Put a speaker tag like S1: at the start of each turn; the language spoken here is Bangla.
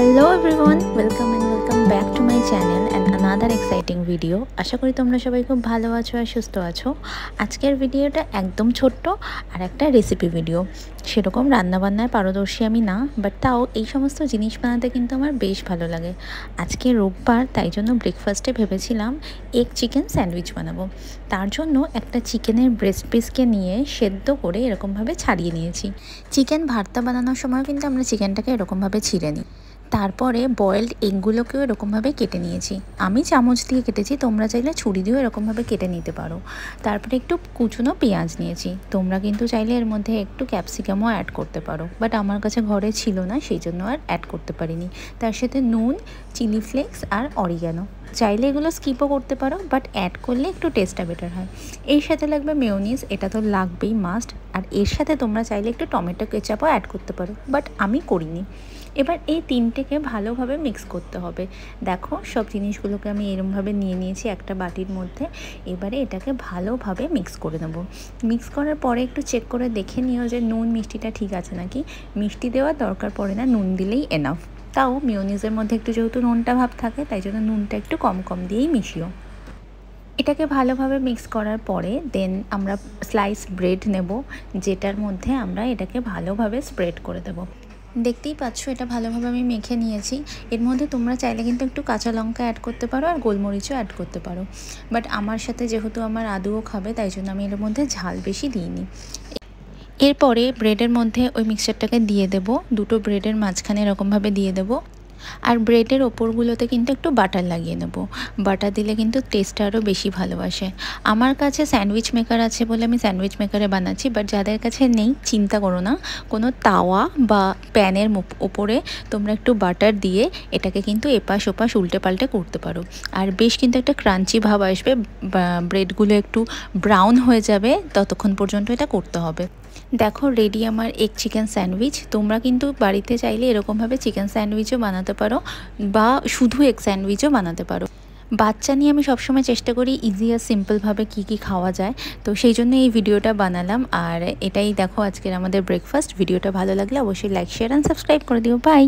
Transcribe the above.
S1: hello everyone welcome and welcome back to my channel and another exciting video আশা করি তোমরা সবাই খুব ভালো আছো আর সুস্থ আছো আজকের ভিডিওটা একদম ছোট্ট আর একটা রেসিপি ভিডিও সেরকম রান্নাবান্নায় পারদর্শী আমি না বাট তাও এই সমস্ত জিনিস বানাতে কিন্তু আমার বেশ ভালো লাগে আজকে রোববার তাই জন্য ব্রেকফাস্টে ভেবেছিলাম এগ চিকেন স্যান্ডউইচ বানাবো তার জন্য একটা চিকেনের ব্রেস্ট পিসকে নিয়ে সেদ্ধ করে এরকমভাবে ছাড়িয়ে নিয়েছি চিকেন ভর্তা বানানোর সময় কিন্তু আমরা চিকেনটাকে এরকমভাবে ছিঁড়ে নিই তারপরে বয়েলড এগগুলোকেও এরকমভাবে কেটে নিয়েছি আমি চামচ দিয়ে কেটেছি তোমরা চাইলে ছুরি দিয়েও এরকমভাবে কেটে নিতে পারো তারপরে একটু কুচুনো পেঁয়াজ নিয়েছি তোমরা কিন্তু চাইলে এর মধ্যে একটু ক্যাপসিকামও অ্যাড করতে পারো বাট আমার কাছে ঘরে ছিল না সেই জন্য আর অ্যাড করতে পারিনি তার সাথে নুন চিলি ফ্লেক্স আর অরিগানো চাইলে এগুলো স্কিপও করতে পারো বাট অ্যাড করলে একটু টেস্টটা বেটার হয় এর সাথে লাগবে মেয়োনিজ এটা তো লাগবেই মাস্ট আর এর সাথে তোমরা চাইলে একটু টমেটো কেচাপও অ্যাড করতে পারো বাট আমি করিনি এবার এই তিনটেকে ভালোভাবে মিক্স করতে হবে দেখো সব জিনিসগুলোকে আমি এরমভাবে নিয়ে নিয়েছি একটা বাটির মধ্যে এবারে এটাকে ভালোভাবে মিক্স করে নেব মিক্স করার পরে একটু চেক করে দেখে নিও যে নুন মিষ্টিটা ঠিক আছে নাকি মিষ্টি দেওয়া দরকার পড়ে না নুন দিলেই এনাফ তাও মিওনিজের মধ্যে একটু যেহেতু নুনটা ভাব থাকে তাই জন্য নুনটা একটু কম কম দিয়েই মিশিও এটাকে ভালোভাবে মিক্স করার পরে দেন আমরা স্লাইস ব্রেড নেব যেটার মধ্যে আমরা এটাকে ভালোভাবে স্প্রেড করে দেবো দেখতেই পাচ্ছ এটা ভালোভাবে আমি মেখে নিয়েছি এর মধ্যে তোমরা চাইলে কিন্তু একটু কাঁচা লঙ্কা অ্যাড করতে পারো আর গোলমরিচও অ্যাড করতে পারো বাট আমার সাথে যেহেতু আমার আদুও খাবে তাই জন্য আমি এর মধ্যে ঝাল বেশি দিইনি এরপরে ব্রেডের মধ্যে ওই মিক্সচারটাকে দিয়ে দেব দুটো ব্রেডের মাঝখানে এরকমভাবে দিয়ে দেব আর ব্রেডের ওপরগুলোতে কিন্তু একটু বাটার লাগিয়ে নেব বাটার দিলে কিন্তু টেস্টটা আরও বেশি ভালোবাসে আমার কাছে স্যান্ডউইচ মেকার আছে বলে আমি স্যান্ডউইচ মেকারে বানাচ্ছি বাট যাদের কাছে নেই চিন্তা করো না কোনো তাওয়া বা প্যানের ওপরে তোমরা একটু বাটার দিয়ে এটাকে কিন্তু এপাশ ওপাশ উল্টে পাল্টে করতে পারো আর বেশ কিন্তু একটা ক্রাঞ্চি ভাব আসবে ব্রেডগুলো একটু ব্রাউন হয়ে যাবে ততক্ষণ পর্যন্ত এটা করতে হবে দেখো রেডি আমার এগ চিকেন স্যান্ডউইচ তোমরা কিন্তু বাড়িতে চাইলে এরকমভাবে চিকেন স্যান্ডউইচও বানাতে বানাতে পারো বা শুধু এক স্যান্ডউইচও বানাতে পারো বাচ্চা নিয়ে আমি সবসময় চেষ্টা করি ইজি আর সিম্পলভাবে কি কি খাওয়া যায় তো সেই জন্য এই ভিডিওটা বানালাম আর এটাই দেখো আজকের আমাদের ব্রেকফাস্ট ভিডিওটা ভালো লাগলে অবশ্যই লাইক শেয়ার অ্যান্ড সাবস্ক্রাইব করে দিও বাই